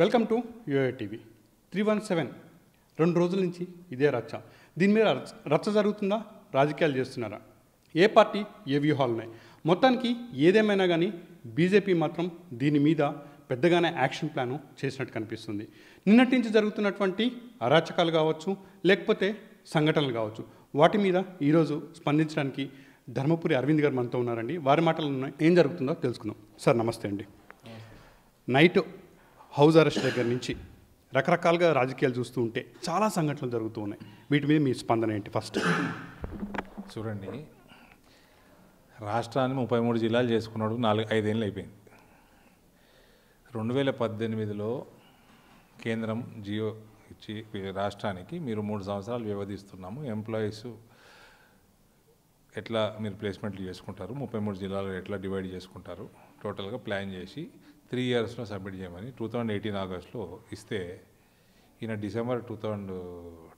welcome to UA TV three one seven రెండు రోజుల నుంచి ఇదే రచ్చ దీని మీద రచ్చ జరుగుతుందా రాజకీయాలు చేస్తున్నారా ఏ పార్టీ ఏ వ్యూహాలు ఉన్నాయి మొత్తానికి ఏదేమైనా కానీ బీజేపీ మాత్రం దీని మీద పెద్దగానే యాక్షన్ ప్లాను చేసినట్టు కనిపిస్తుంది నిన్నటి నుంచి జరుగుతున్నటువంటి అరాచకాలు కావచ్చు లేకపోతే సంఘటనలు కావచ్చు వాటి మీద ఈరోజు స్పందించడానికి ధర్మపురి అరవింద్ గారు మనతో ఉన్నారండి వారి మాటలు ఉన్నాయి ఏం జరుగుతుందో తెలుసుకుందాం సార్ నమస్తే అండి నైట్ హౌస్ అరెస్ట్ దగ్గర నుంచి రకరకాలుగా రాజకీయాలు చూస్తూ ఉంటే చాలా సంఘటనలు జరుగుతూ ఉన్నాయి వీటి మీద మీ స్పందన ఏంటి ఫస్ట్ చూడండి రాష్ట్రాన్ని ముప్పై మూడు జిల్లాలు చేసుకున్నాడు నాలుగు ఐదేళ్ళు అయిపోయింది రెండు వేల పద్దెనిమిదిలో కేంద్రం జియో ఇచ్చి రాష్ట్రానికి మీరు మూడు సంవత్సరాలు వ్యవధిస్తున్నాము ఎంప్లాయీస్ ఎట్లా మీరు ప్లేస్మెంట్లు చేసుకుంటారు ముప్పై మూడు జిల్లాలు ఎట్లా డివైడ్ చేసుకుంటారు టోటల్గా ప్లాన్ చేసి త్రీ ఇయర్స్లో సబ్మిట్ చేయమని టూ థౌజండ్ ఎయిటీన్ ఆగస్ట్లో ఇస్తే ఈయన December two thousand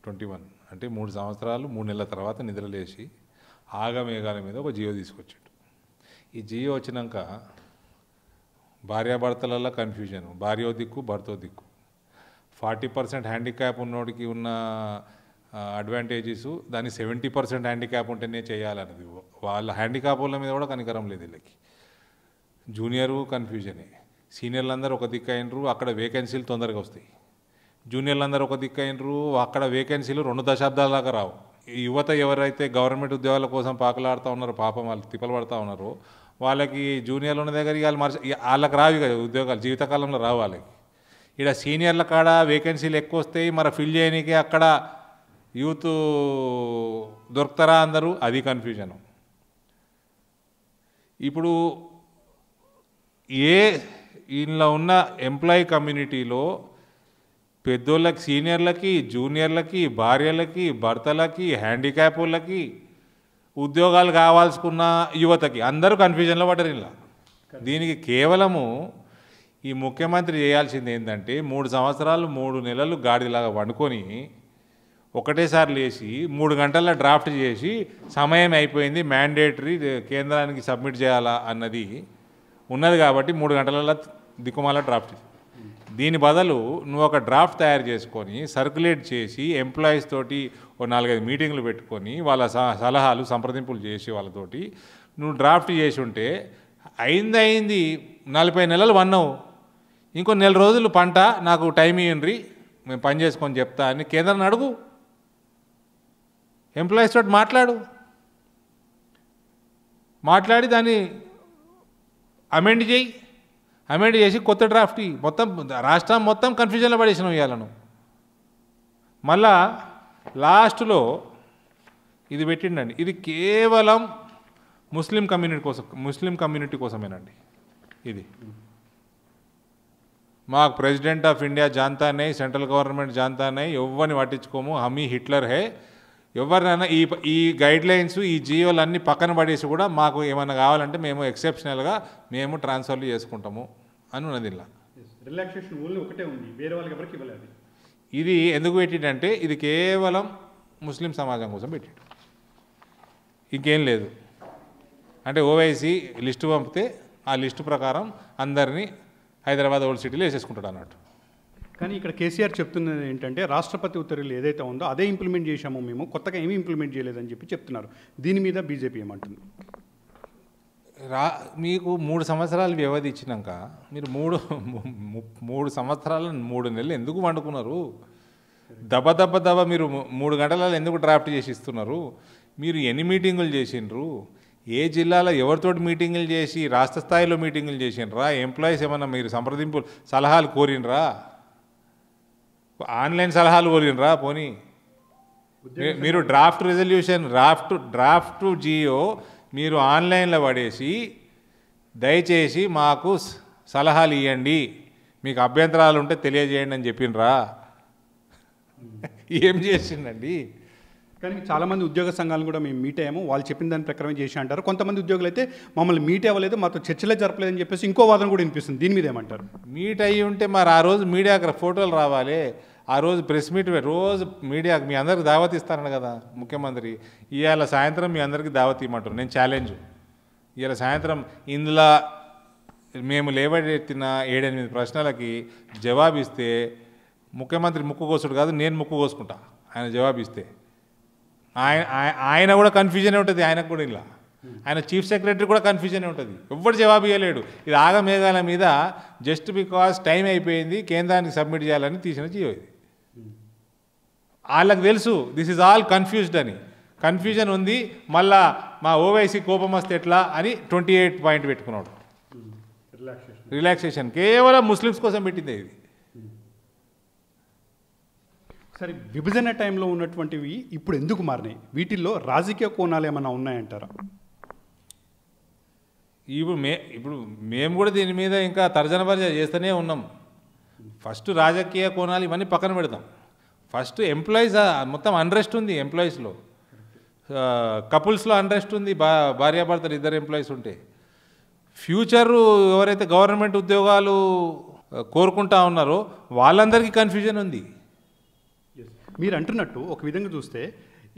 twenty one అంటే మూడు సంవత్సరాలు మూడు నెలల తర్వాత నిద్రలేసి ఆగమేఘాల మీద ఒక జియో తీసుకొచ్చాడు ఈ జియో వచ్చినాక భార్యాభర్తలలో కన్ఫ్యూజన్ భార్యో దిక్కు భర్తో దిక్కు ఫార్టీ పర్సెంట్ హ్యాండిక్యాప్ ఉన్నోడికి ఉన్న అడ్వాంటేజెస్ దాన్ని సెవెంటీ పర్సెంట్ హ్యాండిక్యాప్ ఉంటేనే చేయాలన్నది వాళ్ళ హ్యాండిక్యాప్ వాళ్ళ మీద కూడా కనికరం లేదు వీళ్ళకి జూనియరు కన్ఫ్యూజనే సీనియర్లు అందరూ ఒక దిక్కు అయినరు అక్కడ వేకెన్సీలు తొందరగా వస్తాయి జూనియర్లు అందరూ ఒక దిక్కు అయినరు అక్కడ వేకెన్సీలు రెండు దాకా రావు యువత ఎవరైతే గవర్నమెంట్ ఉద్యోగాల కోసం పాకలాడుతూ ఉన్నారో పాపం వాళ్ళు తిప్పలు పడుతూ ఉన్నారో వాళ్ళకి జూనియర్లు ఉన్న దగ్గర వాళ్ళు మర్చి వాళ్ళకి రావు కదా ఉద్యోగాలు జీవితకాలంలో రావు వాళ్ళకి ఇక్కడ సీనియర్ల కాడ వేకెన్సీలు ఎక్కువ వస్తాయి మరి ఫిల్ చేయడానికి అక్కడ యూత్ దొరుకుతారా అందరూ అది కన్ఫ్యూజను ఇప్పుడు ఏ ఇంట్లో ఉన్న ఎంప్లాయీ కమ్యూనిటీలో పెద్దోళ్ళకి సీనియర్లకి జూనియర్లకి భార్యలకి భర్తలకి హ్యాండిక్యాప్లకి ఉద్యోగాలు కావాల్సుకున్న యువతకి అందరూ కన్ఫ్యూజన్లో పడ్డారు ఇలా దీనికి కేవలము ఈ ముఖ్యమంత్రి చేయాల్సింది ఏంటంటే మూడు సంవత్సరాలు మూడు నెలలు గాడిలాగా వండుకొని ఒకటేసారి లేచి మూడు గంటల డ్రాఫ్ట్ చేసి సమయం అయిపోయింది మ్యాండేటరీ కేంద్రానికి సబ్మిట్ చేయాలా అన్నది ఉన్నది కాబట్టి మూడు గంటలలో దిక్కుమాల డ్రాఫ్ట్ దీని బదులు నువ్వు ఒక డ్రాఫ్ట్ తయారు చేసుకొని సర్క్యులేట్ చేసి ఎంప్లాయీస్ తోటి ఓ నాలుగైదు మీటింగ్లు పెట్టుకొని వాళ్ళ సలహాలు సంప్రదింపులు చేసి వాళ్ళతోటి నువ్వు డ్రాఫ్ట్ చేసి ఉంటే అయింది అయింది నలభై నెలలు వన్నావు ఇంకో నెల రోజులు పంట నాకు టైం ఇవ్వండి మేము పని చేసుకొని చెప్తా అని కేంద్రాన్ని అడుగు ఎంప్లాయీస్ తోటి మాట్లాడు మాట్లాడి దాన్ని అమెండ్ చేయి అమెండ్ చేసి కొత్త డ్రాఫ్ట్ మొత్తం రాష్ట్రం మొత్తం కన్ఫ్యూజన్లో పడేసిన ఇవ్వాలను మళ్ళా లాస్ట్లో ఇది పెట్టిండండి ఇది కేవలం ముస్లిం కమ్యూనిటీ కోసం ముస్లిం కమ్యూనిటీ కోసమేనండి ఇది మాకు ప్రెసిడెంట్ ఆఫ్ ఇండియా జాంతానే సెంట్రల్ గవర్నమెంట్ జాంతానే ఎవ్వని పట్టించుకోము హమీ హిట్లర్ హే ఎవరినైనా ఈ ఈ గైడ్ లైన్స్ ఈ జియోలన్నీ పక్కన పడేసి కూడా మాకు ఏమైనా కావాలంటే మేము ఎక్సెప్షనల్గా మేము ట్రాన్స్ఫర్లు చేసుకుంటాము అని ఉన్నది ఇలా రిలాక్సేషన్ ఓన్లీ ఒకటే ఉంది వేరే వాళ్ళకి ఎవరికి ఇవ్వలేదు ఇది ఎందుకు పెట్టిండంటే ఇది కేవలం ముస్లిం సమాజం కోసం పెట్టిండు ఇంకేం లేదు అంటే ఓవైసీ లిస్టు పంపితే ఆ లిస్టు ప్రకారం అందరినీ హైదరాబాద్ ఓల్డ్ సిటీలో వేసేసుకుంటాడు అన్నట్టు కానీ ఇక్కడ కేసీఆర్ చెప్తున్నది ఏంటంటే రాష్ట్రపతి ఉత్తర్వులు ఏదైతే ఉందో అదే ఇంప్లిమెంట్ చేశామో మేము కొత్తగా ఏమీ ఇంప్లిమెంట్ చేయలేదని చెప్పి చెప్తున్నారు దీని మీద బీజేపీ ఏమంటుంది రా మీకు మూడు సంవత్సరాలు వ్యవధి ఇచ్చినాక మీరు మూడు మూడు సంవత్సరాలు మూడు నెలలు ఎందుకు వండుకున్నారు దబ దబ దబ మీరు మూడు గంటలలో ఎందుకు డ్రాఫ్ట్ చేసి ఇస్తున్నారు మీరు ఎన్ని మీటింగులు చేసిండ్రు ఏ జిల్లాలో ఎవరితోటి మీటింగులు చేసి రాష్ట్ర స్థాయిలో మీటింగులు చేసినరా ఎంప్లాయీస్ ఏమన్నా మీరు సంప్రదింపు సలహాలు కోరినరా ఆన్లైన్ సలహాలు పోలినరా పోనీ మీరు డ్రాఫ్ట్ రిజల్యూషన్ డ్రాఫ్ట్ డ్రాఫ్ట్ జియో మీరు ఆన్లైన్లో పడేసి దయచేసి మాకు సలహాలు ఇవ్వండి మీకు అభ్యంతరాలు ఉంటే తెలియజేయండి అని చెప్పినరా ఏం చేసిండండి కానీ చాలామంది ఉద్యోగ సంఘాలను కూడా మేము మీట్ అయ్యాము వాళ్ళు చెప్పిన దాని ప్రకారమే చేసి అంటారు కొంతమంది ఉద్యోగులు అయితే మమ్మల్ని మీట్ అవ్వలేదు మాతో చర్చలే జరపలేదని చెప్పేసి ఇంకో వాదన కూడా వినిపిస్తుంది దీని మీద ఏమంటారు మీట్ అయ్యి ఉంటే మరి ఆ రోజు మీడియా అక్కడ ఫోటోలు రావాలి ఆ రోజు ప్రెస్ మీట్ రోజు మీడియా మీ అందరికి దావత్ ఇస్తారని కదా ముఖ్యమంత్రి ఇవాళ సాయంత్రం మీ అందరికీ దావత్ ఇవ్వమంటారు నేను ఛాలెంజ్ ఇవాళ సాయంత్రం ఇందులో మేము లేవడెత్తిన ఏడెనిమిది ప్రశ్నలకి జవాబిస్తే ముఖ్యమంత్రి ముక్కు కోసుడు కాదు నేను ముక్కు కోసుకుంటా ఆయన జవాబిస్తే ఆయన ఆయన కూడా కన్ఫ్యూజనే ఉంటుంది ఆయనకు కూడా ఇలా ఆయన చీఫ్ సెక్రటరీ కూడా కన్ఫ్యూజనే ఉంటుంది ఎవ్వరు జవాబు ఇవ్వలేడు ఇది ఆగమేఘాల మీద జస్ట్ బికాస్ టైం అయిపోయింది కేంద్రానికి సబ్మిట్ చేయాలని తీసిన జీవో ఇది వాళ్ళకి తెలుసు దిస్ ఈజ్ ఆల్ కన్ఫ్యూజ్డ్ అని కన్ఫ్యూజన్ ఉంది మళ్ళా మా ఓవైసీ కోపం వస్తే ఎట్లా అని ట్వంటీ ఎయిట్ పాయింట్ పెట్టుకున్నాడు రిలాక్సేషన్ కేవలం ముస్లిమ్స్ కోసం పెట్టింది ఇది సరే విభజన టైంలో ఉన్నటువంటివి ఇప్పుడు ఎందుకు మారినాయి వీటిల్లో రాజకీయ కోణాలు ఏమైనా ఉన్నాయంటారా ఇప్పుడు మే ఇప్పుడు మేము కూడా దీని మీద ఇంకా తర్జన పరిచయం చేస్తూనే ఉన్నాం ఫస్ట్ రాజకీయ కోణాలు ఇవన్నీ పక్కన పెడతాం ఫస్ట్ ఎంప్లాయీస్ మొత్తం అన్రెస్ట్ ఉంది ఎంప్లాయీస్లో కపుల్స్లో అన్రెస్ట్ ఉంది భా భార్యాభర్తలు ఇద్దరు ఎంప్లాయీస్ ఉంటే ఫ్యూచర్ ఎవరైతే గవర్నమెంట్ ఉద్యోగాలు కోరుకుంటా ఉన్నారో వాళ్ళందరికీ కన్ఫ్యూజన్ ఉంది మీరు అంటున్నట్టు ఒక విధంగా చూస్తే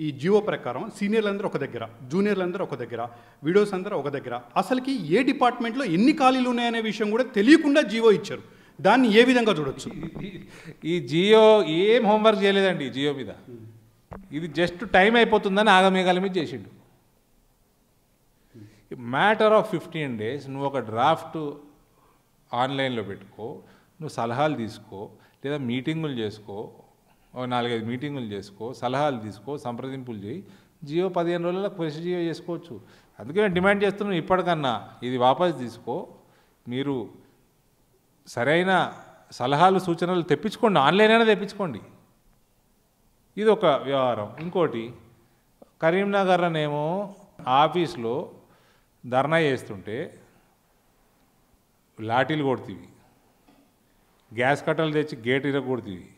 ఈ జియో ప్రకారం సీనియర్లు అందరూ ఒక దగ్గర జూనియర్లందరూ ఒక దగ్గర వీడియోస్ అందరూ ఒక దగ్గర అసలుకి ఏ డిపార్ట్మెంట్లో ఎన్ని ఖాళీలు ఉన్నాయనే విషయం కూడా తెలియకుండా జియో ఇచ్చారు దాన్ని ఏ విధంగా చూడొచ్చు ఈ జియో ఏం హోంవర్క్ చేయలేదండి జియో మీద ఇది జస్ట్ టైం అయిపోతుందని ఆగమేఘాల మీద చేసిండు మ్యాటర్ ఆఫ్ ఫిఫ్టీన్ డేస్ నువ్వు ఒక డ్రాఫ్ట్ ఆన్లైన్లో పెట్టుకో నువ్వు సలహాలు తీసుకో లేదా మీటింగులు చేసుకో నాలుగైదు మీటింగులు చేసుకో సలహాలు తీసుకో సంప్రదింపులు చేయి జియో పదిహేను రోజుల్లో ఫ్రెష్ జియో చేసుకోవచ్చు అందుకే డిమాండ్ చేస్తున్నాను ఇప్పటికన్నా ఇది వాపస్ తీసుకో మీరు సరైన సలహాలు సూచనలు తెప్పించుకోండి ఆన్లైన్ అయినా తెప్పించుకోండి ఇది ఒక వ్యవహారం ఇంకోటి కరీంనగర్లోనేమో ఆఫీస్లో ధర్నా చేస్తుంటే లాఠీలు కొడుతుంది గ్యాస్ కట్టలు తెచ్చి గేట్ కొడుతుంది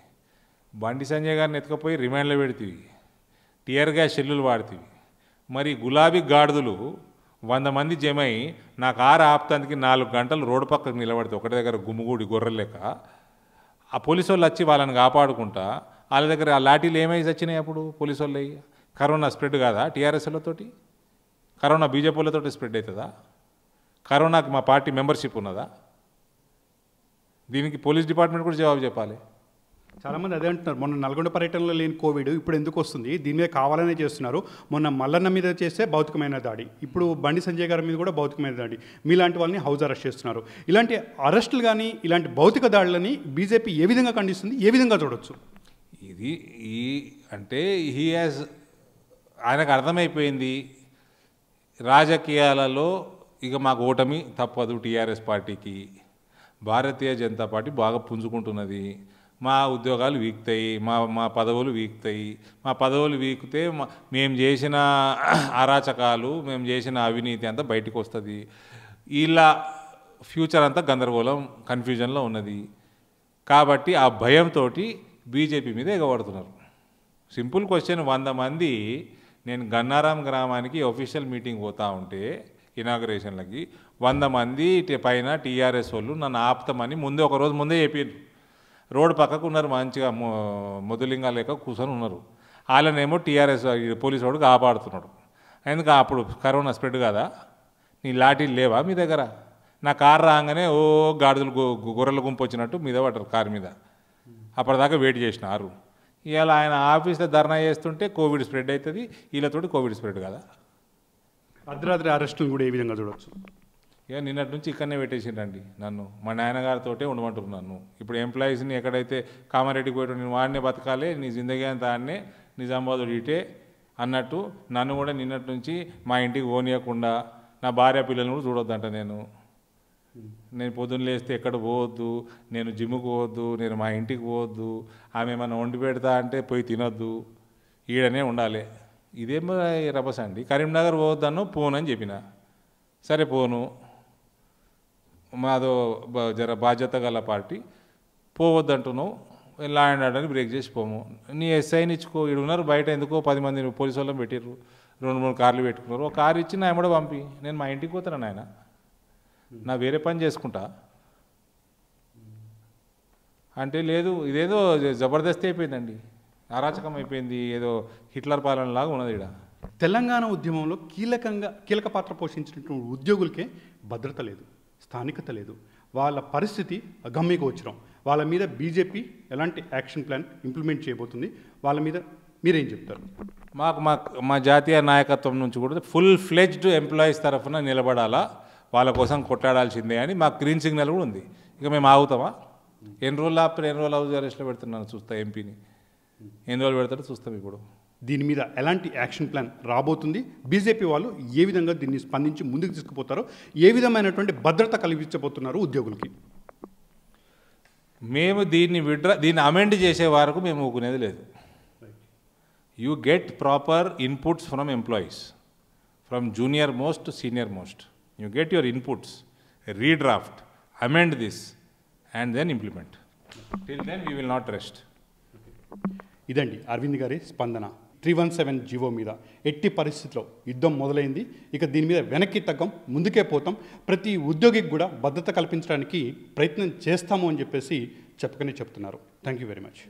బండి సంజయ్ గారిని ఎత్తుకపోయి రిమాండ్లో పెడుతుంది టీయర్ గ్యాస్ చెల్లులు వాడుతీవి మరి గులాబీ గాడిదలు వంద మంది జమై నా కారు ఆపుతానికి నాలుగు గంటలు రోడ్డు పక్కకు నిలబడితే ఒకటి దగ్గర గుమ్ముగూడి గొర్రెలు లెక్క ఆ పోలీసు వాళ్ళు వచ్చి వాళ్ళని కాపాడుకుంటా వాళ్ళ దగ్గర ఆ లాఠీలు ఏమై వచ్చినాయి అప్పుడు పోలీసు వాళ్ళు కరోనా స్ప్రెడ్ కాదా టీఆర్ఎస్లతోటి కరోనా బీజేపీలతోటి స్ప్రెడ్ అవుతుందా కరోనాకి మా పార్టీ మెంబర్షిప్ ఉన్నదా దీనికి పోలీస్ డిపార్ట్మెంట్ కూడా జవాబు చెప్పాలి చాలామంది అదే అంటున్నారు మొన్న నల్గొండ పర్యటనలో లేని కోవిడ్ ఇప్పుడు ఎందుకు వస్తుంది దీని మీద కావాలనే చేస్తున్నారు మొన్న మల్లన్న మీద చేస్తే భౌతికమైన దాడి ఇప్పుడు బండి సంజయ్ గారి మీద కూడా భౌతికమైన దాడి మీలాంటి వాళ్ళని హౌస్ అరెస్ట్ చేస్తున్నారు ఇలాంటి అరెస్టులు కానీ ఇలాంటి భౌతిక దాడులని బీజేపీ ఏ విధంగా ఖండిస్తుంది ఏ విధంగా చూడొచ్చు ఇది ఈ అంటే హీ హాజ్ ఆయనకు అర్థమైపోయింది రాజకీయాలలో ఇక మాకు ఓటమి తప్పదు టీఆర్ఎస్ పార్టీకి భారతీయ జనతా పార్టీ బాగా పుంజుకుంటున్నది మా ఉద్యోగాలు వీక్తాయి మా మా పదవులు వీక్తాయి మా పదవులు వీక్తే మేము చేసిన అరాచకాలు మేము చేసిన అవినీతి అంతా బయటకు వస్తుంది ఇలా ఫ్యూచర్ అంతా గందరగోళం కన్ఫ్యూజన్లో ఉన్నది కాబట్టి ఆ భయంతో బీజేపీ మీద ఎగబడుతున్నారు సింపుల్ క్వశ్చన్ వంద మంది నేను గన్నారాం గ్రామానికి ఒఫీషియల్ మీటింగ్ పోతా ఉంటే ఇనాగ్రేషన్లకి వంద మంది పైన టీఆర్ఎస్ వాళ్ళు నన్ను ఆపుతామని ముందే ఒకరోజు ముందే చెప్పారు రోడ్డు పక్కకు ఉన్నారు మంచిగా మొదలింగా లేక కూర్చొని ఉన్నారు వాళ్ళనేమో టీఆర్ఎస్ పోలీసు వాడు కాపాడుతున్నాడు ఎందుకు అప్పుడు కరోనా స్ప్రెడ్ కదా నీ లాఠీ లేవా మీ దగ్గర నా కారు రాగానే ఓ గాడిదలు గొర్రెల గుంపు వచ్చినట్టు మీద పడ్డారు కారు మీద అప్పటిదాకా వెయిట్ చేసిన ఆరు ఇవాళ ఆయన ఆఫీస్లో ధర్నా చేస్తుంటే కోవిడ్ స్ప్రెడ్ అవుతుంది వీళ్ళతోటి కోవిడ్ స్ప్రెడ్ కదా అర్ధరాత్రి అరెస్టులు కూడా ఏ విధంగా చూడవచ్చు ఇక నిన్నటి నుంచి ఇక్కడనే పెట్టేసిండండి నన్ను మా నాయనగారితోటే ఉండమంటున్నాను నన్ను ఇప్పుడు ఎంప్లాయీస్ని ఎక్కడైతే కామారెడ్డికి పోయాడు నేను వాడినే బతకాలి నీ జిందగీ అంతా ఆడనే నిజామాబాద్ ఇటే అన్నట్టు నన్ను కూడా నిన్నటి నుంచి మా ఇంటికి ఓనియకుండా నా భార్య పిల్లల్ని కూడా చూడొద్దంట నేను నేను పొద్దున్న లేస్తే ఎక్కడ పోవద్దు నేను జిమ్కి పోవద్దు నేను మా ఇంటికి పోవద్దు ఆమె ఏమైనా వండి పెడతా అంటే పోయి తినొద్దు ఈడనే ఉండాలి ఇదేమో రభస అండి కరీంనగర్ పోను అని చెప్పిన సరే పోను మాదో జర బాధ్యత గల పార్టీ పోవద్దంటున్నావు లా అండ్ ఆర్డర్ని బ్రేక్ చేసి పోము నీ ఎస్ఐని ఇచ్చుకో ఉన్నారు బయట ఎందుకో పది మంది పోలీసు వాళ్ళని పెట్టారు రెండు మూడు కార్లు పెట్టుకున్నారు ఒక కారు ఇచ్చి నా ఎమ్మడ పంపి నేను మా ఇంటికి పోతాను నాయన నా వేరే పని చేసుకుంటా అంటే లేదు ఇదేదో జబర్దస్తి అయిపోయిందండి అరాచకం అయిపోయింది ఏదో హిట్లర్ పాలనలాగా ఉన్నది ఇక్కడ తెలంగాణ ఉద్యమంలో కీలకంగా కీలక పాత్ర పోషించినటువంటి ఉద్యోగులకే భద్రత లేదు స్థానికత లేదు వాళ్ళ పరిస్థితి అగమ్యగోచరం వాళ్ళ మీద బీజేపీ ఎలాంటి యాక్షన్ ప్లాన్ ఇంప్లిమెంట్ చేయబోతుంది వాళ్ళ మీద మీరేం చెప్తారు మాకు మా మా జాతీయ నాయకత్వం నుంచి కూడా ఫుల్ ఫ్లెజ్డ్ ఎంప్లాయీస్ తరఫున నిలబడాలా వాళ్ళ కోసం కొట్లాడాల్సిందే అని మాకు గ్రీన్ సిగ్నల్ కూడా ఉంది ఇక మేము ఆగుతామా ఎన్ని రోజులు ఆపి ఎన్ని రోజులు అవుతుంది అరెస్ట్లో పెడుతున్నాను చూస్తా ఎంపీని ఎన్ని రోజులు పెడతాడో చూస్తాం ఇప్పుడు దీని మీద ఎలాంటి యాక్షన్ ప్లాన్ రాబోతుంది బీజేపీ వాళ్ళు ఏ విధంగా దీన్ని స్పందించి ముందుకు తీసుకుపోతారో ఏ విధమైనటువంటి భద్రత కల్పించబోతున్నారు ఉద్యోగులకి మేము దీన్ని విడ్రా దీన్ని అమెండ్ చేసే వరకు మేము ఊకునేది లేదు you get proper inputs from employees from junior most to senior most you get your inputs redraft amend this and then implement till then we will not rest ఇదండి అరవింద్ గారి స్పందన త్రీ వన్ సెవెన్ జీవో మీద ఎట్టి పరిస్థితిలో యుద్ధం మొదలైంది ఇక దీని మీద వెనక్కి తగ్గం ముందుకే పోతాం ప్రతి ఉద్యోగికి కూడా భద్రత కల్పించడానికి ప్రయత్నం చేస్తాము అని చెప్పేసి చెప్పకనే చెప్తున్నారు థ్యాంక్ యూ వెరీ మచ్